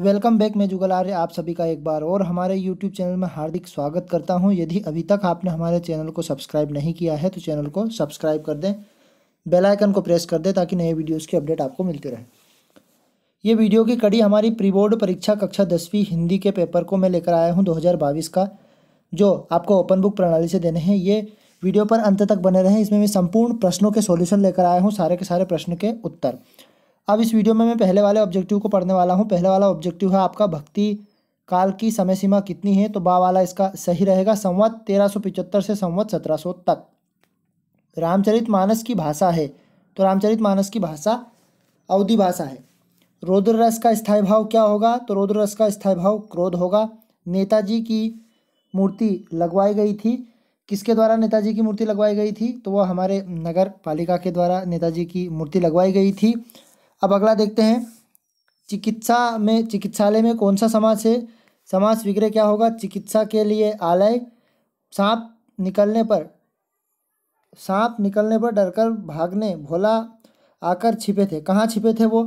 welcome back मैं जुगल आर्य आप सभी का एक बार और हमारे यूट्यूब चैनल में हार्दिक स्वागत करता हूं यदि अभी तक आपने हमारे चैनल को सब्सक्राइब नहीं किया है तो चैनल को सब्सक्राइब कर दें बेल आइकन को प्रेस कर दें ताकि नए वीडियोस की अपडेट आपको मिलती रहे ये वीडियो की कड़ी हमारी प्री बोर्ड परीक्षा कक्षा दसवीं हिंदी के पेपर को मैं लेकर आया हूँ दो का जो आपको ओपन बुक प्रणाली से देने हैं ये वीडियो पर अंत तक बने रहें इसमें मैं संपूर्ण प्रश्नों के सोल्यूशन लेकर आया हूँ सारे के सारे प्रश्न के उत्तर अब इस वीडियो में मैं पहले वाले ऑब्जेक्टिव को पढ़ने वाला हूँ पहले वाला ऑब्जेक्टिव है आपका भक्ति काल की समय सीमा कितनी है तो बा वाला इसका सही रहेगा संवत तेरह से संवत सत्रह तक रामचरित मानस की भाषा है तो रामचरित मानस की भाषा अवधि भाषा है रौद्र रस का स्थायी भाव क्या होगा तो रौद्र रस का स्थायी भाव क्रोध होगा नेताजी की मूर्ति लगवाई गई थी किसके द्वारा नेताजी की मूर्ति लगवाई गई थी तो वह हमारे नगर पालिका के द्वारा नेताजी की मूर्ति लगवाई गई थी अब अगला देखते हैं चिकित्सा में चिकित्सालय में कौन सा समास है समास विग्रह क्या होगा चिकित्सा के लिए आलय सांप निकलने पर सांप निकलने पर डरकर भागने भोला आकर छिपे थे कहाँ छिपे थे वो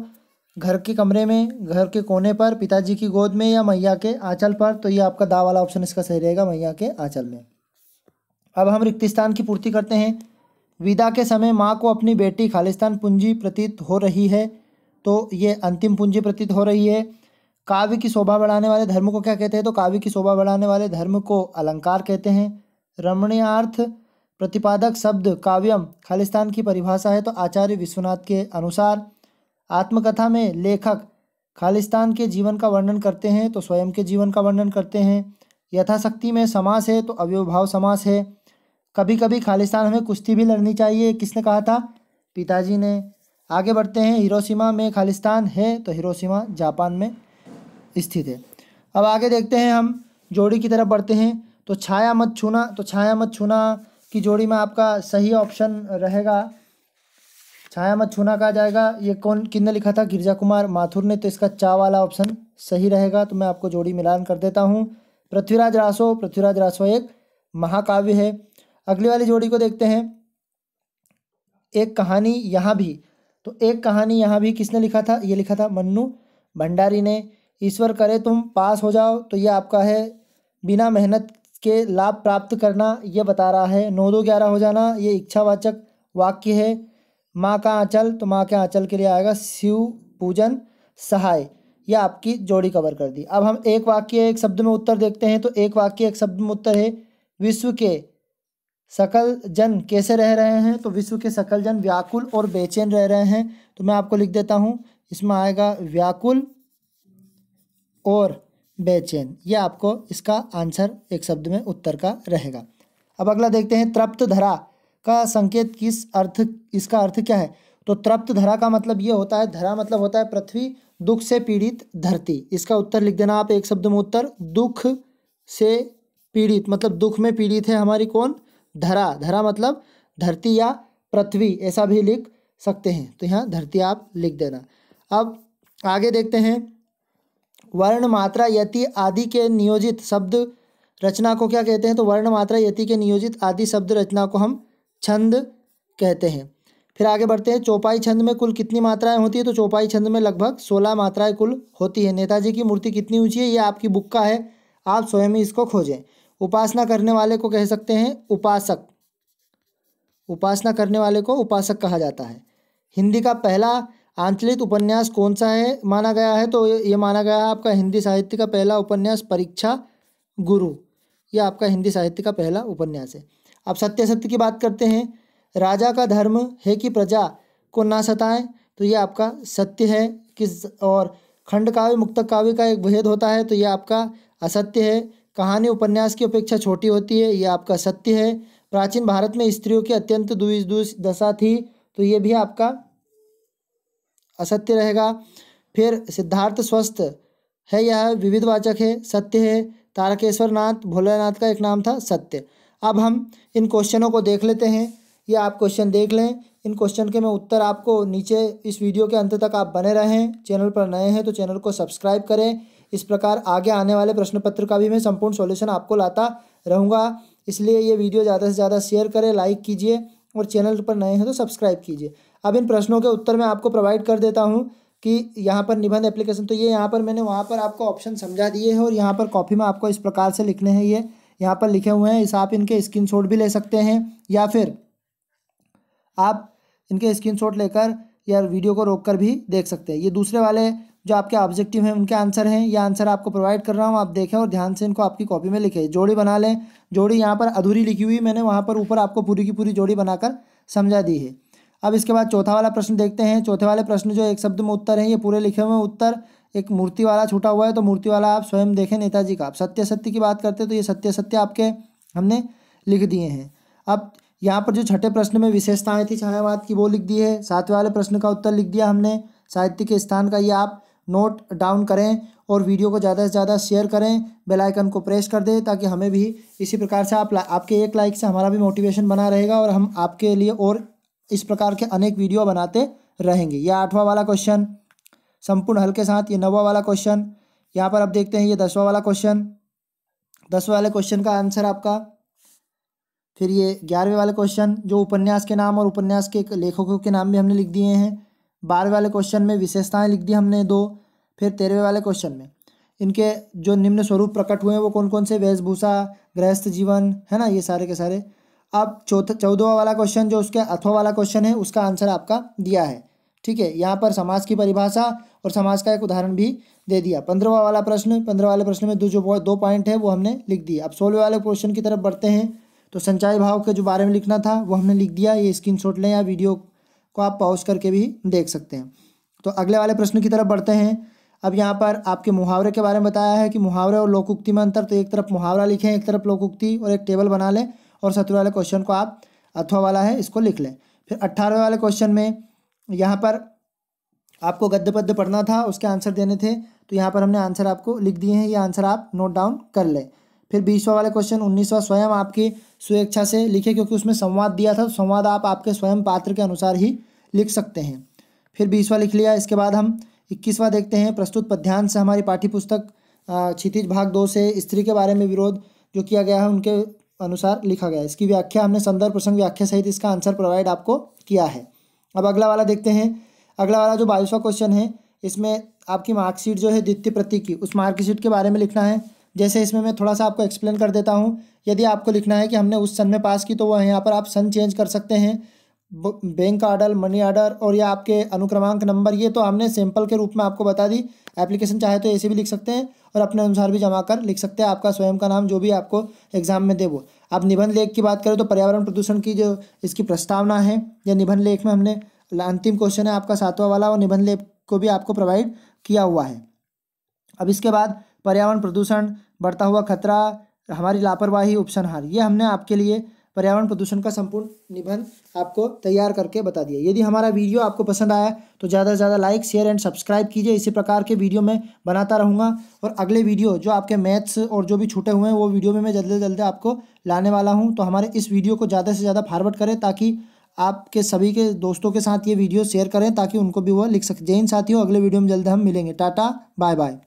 घर के कमरे में घर के कोने पर पिताजी की गोद में या मैया के आंचल पर तो ये आपका दा वाला ऑप्शन इसका सही रहेगा मैया के आंचल में अब हम रिक्त स्थान की पूर्ति करते हैं विदा के समय माँ को अपनी बेटी खालिस्तान पूंजी प्रतीत हो रही है तो ये अंतिम पूंजी प्रतीत हो रही है काव्य की शोभा बढ़ाने वाले धर्म को क्या कहते हैं तो काव्य की शोभा बढ़ाने वाले धर्म को अलंकार कहते हैं रमणीयार्थ प्रतिपादक शब्द काव्यम खालिस्तान की परिभाषा है तो आचार्य विश्वनाथ के अनुसार आत्मकथा में लेखक खालिस्तान के जीवन का वर्णन करते हैं तो स्वयं के जीवन का वर्णन करते हैं यथाशक्ति में समास है तो अव्यभाव समास है कभी कभी खालिस्तान हमें कुश्ती भी लड़नी चाहिए किसने कहा था पिताजी ने आगे बढ़ते हैं हिरोशिमा में खालिस्तान है तो हिरोशिमा जापान में स्थित है अब आगे देखते हैं हम जोड़ी की तरफ बढ़ते हैं तो छाया मत छूना तो छाया मत छूना की जोड़ी में आपका सही ऑप्शन रहेगा छाया मत छूना कहा जाएगा ये कौन किन्ने लिखा था गिरजा कुमार माथुर ने तो इसका चा वाला ऑप्शन सही रहेगा तो मैं आपको जोड़ी मिलान कर देता हूँ पृथ्वीराज रासो पृथ्वीराज रासो एक महाकाव्य है अगली वाली जोड़ी को देखते हैं एक कहानी यहाँ भी तो एक कहानी यहाँ भी किसने लिखा था ये लिखा था मन्नू भंडारी ने ईश्वर करे तुम पास हो जाओ तो ये आपका है बिना मेहनत के लाभ प्राप्त करना ये बता रहा है नौ दो ग्यारह हो जाना ये इच्छावाचक वाक्य है माँ का आँचल तो माँ के आँचल के लिए आएगा शिव पूजन सहाय यह आपकी जोड़ी कवर कर दी अब हम एक वाक्य एक शब्द में उत्तर देखते हैं तो एक वाक्य एक शब्द में उत्तर है विश्व के सकल जन कैसे रह रहे हैं तो विश्व के सकल जन व्याकुल और बेचैन रह रहे हैं तो मैं आपको लिख देता हूँ इसमें आएगा व्याकुल और बेचैन ये आपको इसका आंसर एक शब्द में उत्तर का रहेगा अब अगला देखते हैं तृप्त धरा का संकेत किस अर्थ इसका अर्थ क्या है तो तृप्त धरा का मतलब ये होता है धरा मतलब होता है पृथ्वी दुख से पीड़ित धरती इसका उत्तर लिख देना आप एक शब्द में उत्तर दुख से पीड़ित मतलब दुख में पीड़ित है हमारी कौन धरा धरा मतलब धरती या पृथ्वी ऐसा भी लिख सकते हैं तो यहाँ धरती आप लिख देना अब आगे देखते हैं वर्ण मात्रा यति आदि के नियोजित शब्द रचना को क्या कहते हैं तो वर्ण मात्रा यति के नियोजित आदि शब्द रचना को हम छंद कहते हैं फिर आगे बढ़ते हैं चौपाई छंद में कुल कितनी मात्राएं होती है तो चौपाई छंद में लगभग सोलह मात्राएं कुल होती है नेताजी की मूर्ति कितनी ऊंची है ये आपकी बुक का है आप स्वयं ही इसको खोजें उपासना करने वाले को कह सकते हैं उपासक उपासना करने वाले को उपासक कहा जाता है हिंदी का पहला आंचलित उपन्यास कौन सा है माना गया है तो ये माना गया है आपका हिंदी साहित्य का पहला उपन्यास परीक्षा गुरु यह आपका हिंदी साहित्य का पहला उपन्यास है अब सत्य सत्य की बात करते हैं राजा का धर्म है कि प्रजा को ना सताएं तो यह आपका सत्य है किस और खंड काव्य मुक्तक काव्य का एक भेद होता है तो यह आपका असत्य है कहानी उपन्यास की अपेक्षा छोटी होती है यह आपका सत्य है प्राचीन भारत में स्त्रियों की अत्यंत दशा थी तो ये भी आपका असत्य रहेगा फिर सिद्धार्थ स्वस्थ है यह विविधवाचक है सत्य है तारकेश्वर नाथ भोलेनाथ का एक नाम था सत्य अब हम इन क्वेश्चनों को देख लेते हैं ये आप क्वेश्चन देख लें इन क्वेश्चन के मैं उत्तर आपको नीचे इस वीडियो के अंत तक आप बने रहें चैनल पर नए हैं तो चैनल को सब्सक्राइब करें इस प्रकार आगे आने वाले प्रश्न पत्र का भी मैं संपूर्ण सॉल्यूशन आपको लाता रहूँगा इसलिए ये वीडियो ज़्यादा से ज़्यादा शेयर करें लाइक कीजिए और चैनल पर नए हैं तो सब्सक्राइब कीजिए अब इन प्रश्नों के उत्तर मैं आपको प्रोवाइड कर देता हूँ कि यहाँ पर निबंध एप्लीकेशन तो ये यहाँ पर मैंने वहाँ पर आपको ऑप्शन समझा दिए हैं और यहाँ पर कॉपी में आपको इस प्रकार से लिखने हैं ये यहाँ पर लिखे हुए हैं इस आप इनके शॉट भी ले सकते हैं या फिर आप इनके शॉट लेकर या वीडियो को रोक कर भी देख सकते हैं ये दूसरे वाले जो आपके ऑब्जेक्टिव हैं उनके आंसर हैं ये आंसर आपको प्रोवाइड कर रहा हूँ आप देखें और ध्यान से इनको आपकी कॉपी में लिखें जोड़ी बना लें जोड़ी यहाँ पर अधूरी लिखी हुई मैंने वहाँ पर ऊपर आपको पूरी की पूरी जोड़ी बनाकर समझा दी है अब इसके बाद चौथा वाला प्रश्न देखते हैं चौथे वाले प्रश्न जो एक शब्द में उत्तर है ये पूरे लिखे हुए उत्तर एक मूर्ति वाला छूटा हुआ है तो मूर्ति वाला आप स्वयं देखें नेताजी का आप सत्य सत्य की बात करते हैं तो ये सत्य सत्य आपके हमने लिख दिए हैं अब यहाँ पर जो छठे प्रश्न में विशेषताएं थी छायावाद की वो लिख दी है सातवें वाले प्रश्न का उत्तर लिख दिया हमने साहित्य के स्थान का ये आप नोट डाउन करें और वीडियो को ज़्यादा से ज़्यादा शेयर करें बेल आइकन को प्रेस कर दें ताकि हमें भी इसी प्रकार से आप आपके एक लाइक से हमारा भी मोटिवेशन बना रहेगा और हम आपके लिए और इस प्रकार के अनेक वीडियो बनाते रहेंगे यह आठवां वाला क्वेश्चन संपूर्ण हल के साथ ये नवा वाला क्वेश्चन यहाँ पर आप देखते हैं ये दसवा वाला क्वेश्चन दसवा वाले क्वेश्चन का आंसर आपका फिर ये ग्यारहवें वाले क्वेश्चन जो उपन्यास के नाम और उपन्यास के लेखकों के नाम भी हमने लिख दिए हैं बारहवें वाले क्वेश्चन में विशेषताएं लिख दी हमने दो फिर तेरहवें वाले क्वेश्चन में इनके जो निम्न स्वरूप प्रकट हुए हैं वो कौन कौन से वेशभूषा गृहस्थ जीवन है ना ये सारे के सारे अब चौथा चौदहवा वाला क्वेश्चन जो उसके अथवा वाला क्वेश्चन है उसका आंसर आपका दिया है ठीक है यहाँ पर समाज की परिभाषा और समाज का एक उदाहरण भी दे दिया पंद्रहवा वाला प्रश्न पंद्रह वाले प्रश्न में दो जो दो पॉइंट है वो हमने लिख दिए अब सोलह वाले क्वेश्चन की तरफ बढ़ते हैं तो संचाई भाव के जो बारे में लिखना था वो हमने लिख दिया ये स्क्रीन लें या वीडियो को आप पॉज करके भी देख सकते हैं तो अगले वाले प्रश्न की तरफ बढ़ते हैं अब यहाँ पर आपके मुहावरे के बारे में बताया है कि मुहावरे और लोकोक्ति में अंतर तो एक तरफ मुहावरा लिखें एक तरफ लोकोक्ति और एक टेबल बना लें और सत्रह वाले क्वेश्चन को आप अथवा वाला है इसको लिख लें फिर अट्ठारहवें वाले क्वेश्चन में यहाँ पर आपको गद्य पद्य पढ़ना था उसके आंसर देने थे तो यहाँ पर हमने आंसर आपको लिख दिए हैं ये आंसर आप नोट डाउन कर लें फिर बीसवा वाले क्वेश्चन उन्नीसवा स्वयं आपकी स्वेच्छा से लिखे क्योंकि उसमें संवाद दिया था तो संवाद आप आपके स्वयं पात्र के अनुसार ही लिख सकते हैं फिर बीसवा लिख लिया इसके बाद हम इक्कीसवा देखते हैं प्रस्तुत पद्यांश से हमारी पाठ्य पुस्तक क्षितिज भाग दो से स्त्री के बारे में विरोध जो किया गया है उनके अनुसार लिखा गया है इसकी व्याख्या हमने संदर्भ प्रसंग व्याख्या सहित इसका आंसर प्रोवाइड आपको किया है अब अगला वाला देखते हैं अगला वाला जो बाईसवा क्वेश्चन है इसमें आपकी मार्कशीट जो है द्वितीय प्रति की उस मार्कशीट के बारे में लिखना है जैसे इसमें मैं थोड़ा सा आपको एक्सप्लेन कर देता हूँ यदि आपको लिखना है कि हमने उस सन में पास की तो वह यहाँ पर आप सन चेंज कर सकते हैं बैंक का आर्डर मनी आर्डर और या आपके अनुक्रमांक नंबर ये तो हमने सैंपल के रूप में आपको बता दी एप्लीकेशन चाहे तो ऐसे भी लिख सकते हैं और अपने अनुसार भी जमा कर लिख सकते हैं आपका स्वयं का नाम जो भी आपको एग्जाम में दे वो आप निबंध लेख की बात करें तो पर्यावरण प्रदूषण की जो इसकी प्रस्तावना है या निबंध लेख में हमने अंतिम क्वेश्चन है आपका सातवा वाला और निबंध लेख को भी आपको प्रोवाइड किया हुआ है अब इसके बाद पर्यावरण प्रदूषण बढ़ता हुआ खतरा हमारी लापरवाही उपसंहार ये हमने आपके लिए पर्यावरण प्रदूषण का संपूर्ण निबंध आपको तैयार करके बता दिया यदि हमारा वीडियो आपको पसंद आया तो ज़्यादा से ज़्यादा लाइक शेयर एंड सब्सक्राइब कीजिए इसी प्रकार के वीडियो मैं बनाता रहूँगा और अगले वीडियो जो आपके मैथ्स और जो भी छूटे हुए हैं वो वीडियो में मैं जल्दी से जल्दी आपको लाने वाला हूँ तो हमारे इस वीडियो को ज़्यादा से ज़्यादा फॉरवर्ड करें ताकि आपके सभी के दोस्तों के साथ ये वीडियो शेयर करें ताकि उनको भी वो लिख सके जैन साथियों अगले वीडियो में जल्द हम मिलेंगे टाटा बाय बाय